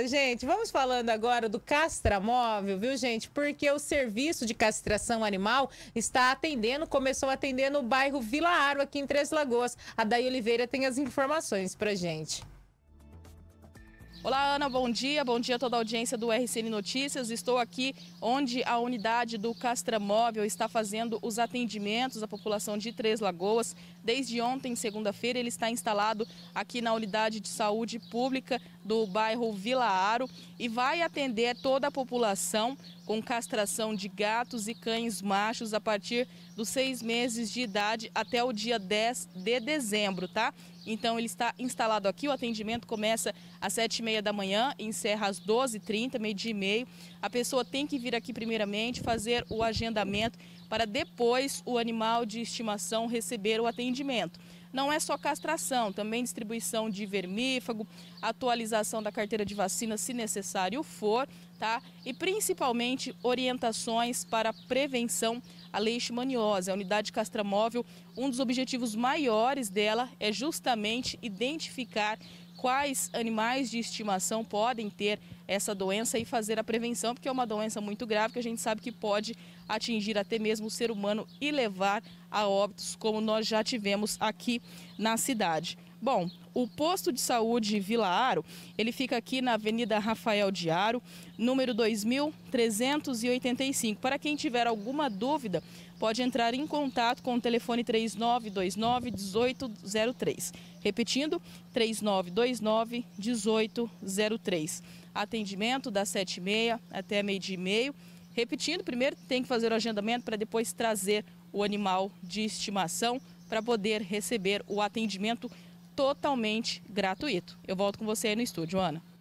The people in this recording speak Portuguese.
Gente, vamos falando agora do castramóvel, viu, gente? Porque o serviço de castração animal está atendendo, começou atendendo no bairro Vila Aro, aqui em Três Lagoas. A Day Oliveira tem as informações pra gente. Olá, Ana, bom dia. Bom dia a toda a audiência do RCN Notícias. Estou aqui onde a unidade do Castramóvel está fazendo os atendimentos à população de Três Lagoas. Desde ontem, segunda-feira, ele está instalado aqui na unidade de saúde pública do bairro Vila Aro e vai atender toda a população com castração de gatos e cães machos a partir dos seis meses de idade até o dia 10 de dezembro, tá? Então ele está instalado aqui, o atendimento começa às 7h30 da manhã, encerra às 12h30, meio dia e meio. A pessoa tem que vir aqui primeiramente, fazer o agendamento para depois o animal de estimação receber o atendimento não é só castração, também distribuição de vermífago, atualização da carteira de vacina se necessário for, tá? E principalmente orientações para prevenção à leishmaniose. A unidade castramóvel, um dos objetivos maiores dela é justamente identificar quais animais de estimação podem ter essa doença e fazer a prevenção, porque é uma doença muito grave que a gente sabe que pode atingir até mesmo o ser humano e levar a óbitos, como nós já tivemos aqui na cidade. Bom, o posto de saúde Vila Aro, ele fica aqui na Avenida Rafael de Aro, número 2385. Para quem tiver alguma dúvida, pode entrar em contato com o telefone 3929 1803. Repetindo, 3929 1803. Atendimento das 7h30 até meio-dia e meio. Repetindo, primeiro tem que fazer o agendamento para depois trazer o animal de estimação para poder receber o atendimento totalmente gratuito. Eu volto com você aí no estúdio, Ana.